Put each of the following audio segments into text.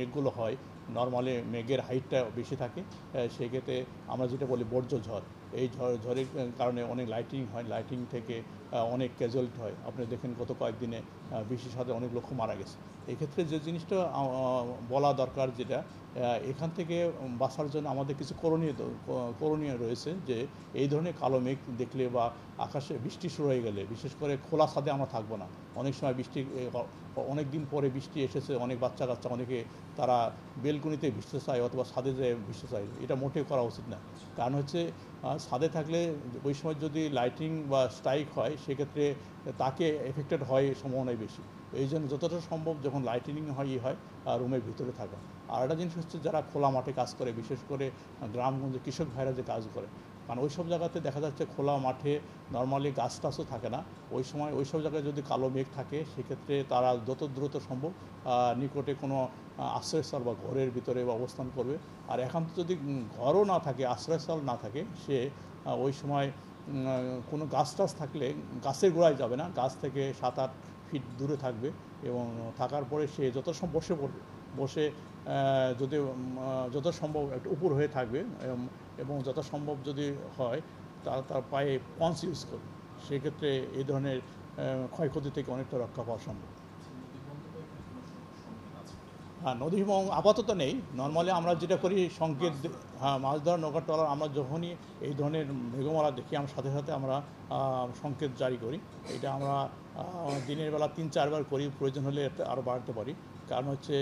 মেঘগুলো হয় নর্মালি মেঘের হাইটটা বেশি থাকে সেক্ষেত্রে আমরা যেটা বলি বর্জ্য ঝড় এই ঝড় ঝড়ের কারণে অনেক লাইটিং হয় লাইটিং থেকে অনেক ক্যাজুয়ালিট হয় আপনি দেখেন গত কয়েকদিনে বৃষ্টির সাথে অনেক লক্ষ্য মারা গেছে এক্ষেত্রে যে জিনিসটা বলা দরকার যেটা এখান থেকে বাঁচার জন্য আমাদের কিছু করণীয় করণীয় রয়েছে যে এই ধরনের কালো মেঘ দেখলে বা আকাশে বৃষ্টি শুরু হয়ে গেলে বিশেষ করে খোলা ছাদে আমরা থাকবো না অনেক সময় বৃষ্টি অনেক দিন পরে বৃষ্টি এসেছে অনেক বাচ্চা কাচ্চা অনেকে তারা বেলকুনিতে ভিসতে চায় অথবা ছাদে যেয়ে ভিসতে চায় এটা মোটেও করা উচিত না কারণ হচ্ছে ছাদে থাকলে ওই সময় যদি লাইটিং বা স্ট্রাইক হয় সেক্ষেত্রে তাকে এফেক্টেড হয় সম্ভাবনাই বেশি এই জন্য যতটা সম্ভব যখন লাইটিনিং হয় ই হয় রুমের ভিতরে থাকা আর একটা জিনিস হচ্ছে যারা খোলা মাঠে কাজ করে বিশেষ করে গ্রামগঞ্জে কৃষক ভাইরা যে কাজ করে কারণ মানে ওই সব জায়গাতে দেখা যাচ্ছে খোলা মাঠে নর্মালি গাছ টাছও থাকে না ওই সময় ওই সব জায়গায় যদি কালো মেঘ থাকে সেক্ষেত্রে তারা যত দ্রুত সম্ভব নিকটে কোনো আশ্রয়স্থল বা ঘরের ভিতরে অবস্থান করবে আর এখন যদি ঘরও না থাকে আশ্রয়স্থল না থাকে সে ওই সময় কোনো গাছ টাছ থাকলে গাছের গোড়ায় যাবে না গাছ থেকে সাত আট ফিট দূরে থাকবে এবং থাকার পরে সে যত সম্ভব বসে পড়বে বসে যদি যথাসম্ভব একটু উপর হয়ে থাকবে এবং যথাসম্ভব যদি হয় তা তার পায়ে পঞ্চ ইউজ করবে সেক্ষেত্রে এই ধরনের ক্ষয়ক্ষতি থেকে অনেকটা রক্ষা পাওয়া সম্ভব হ্যাঁ নদী এবং আপাতত নেই নর্মালি আমরা যেটা করি সংকেত হ্যাঁ মাছ ধরা নৌকা ট্রলার আমরা যখনই এই ধরনের মেঘমালা দেখি আমরা সাথে সাথে আমরা সংকেত জারি করি এটা আমরা দিনের বেলা তিন চারবার করি প্রয়োজন হলে আরও বাড়তে পারি কারণ হচ্ছে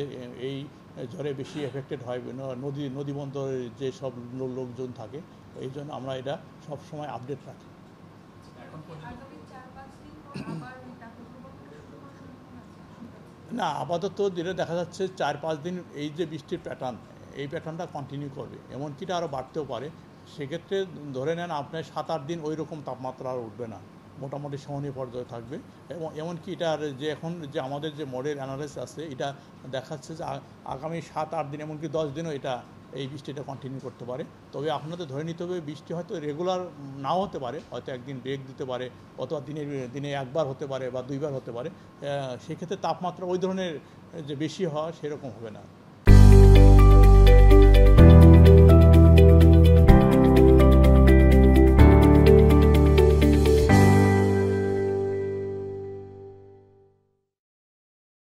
এই ঝড়ে বেশি এফেক্টেড হয় নদী নদী বন্দরের যে সব লোকজন থাকে এই জন্য আমরা এটা সবসময় আপডেট রাখি এখন পর্যন্ত না আপাতত যেটা দেখা যাচ্ছে চার পাঁচ দিন এই যে বৃষ্টির প্যাটার্ন এই প্যাটার্নটা কন্টিনিউ করবে এমনকিটা আরও বাড়তেও পারে সেক্ষেত্রে ধরে নেন আপনার সাত আট দিন ওই রকম তাপমাত্রা আর উঠবে না মোটামুটি সহনীয় পর্যায়ে থাকবে এবং এমনকি এটার যে এখন যে আমাদের যে মডেল অ্যানালিস আছে এটা দেখাচ্ছে যে আগামী সাত আট দিন এমনকি দশ দিনও এটা এই বৃষ্টিটা কন্টিনিউ করতে পারে তবে আপনাদের ধরে নিতে হবে বৃষ্টি হয়তো রেগুলার নাও হতে পারে হয়তো একদিন ব্রেক দিতে পারে অথবা দিনে দিনে একবার হতে পারে বা দুইবার হতে পারে সেক্ষেত্রে তাপমাত্রা ওই ধরনের যে বেশি হওয়া সেরকম হবে না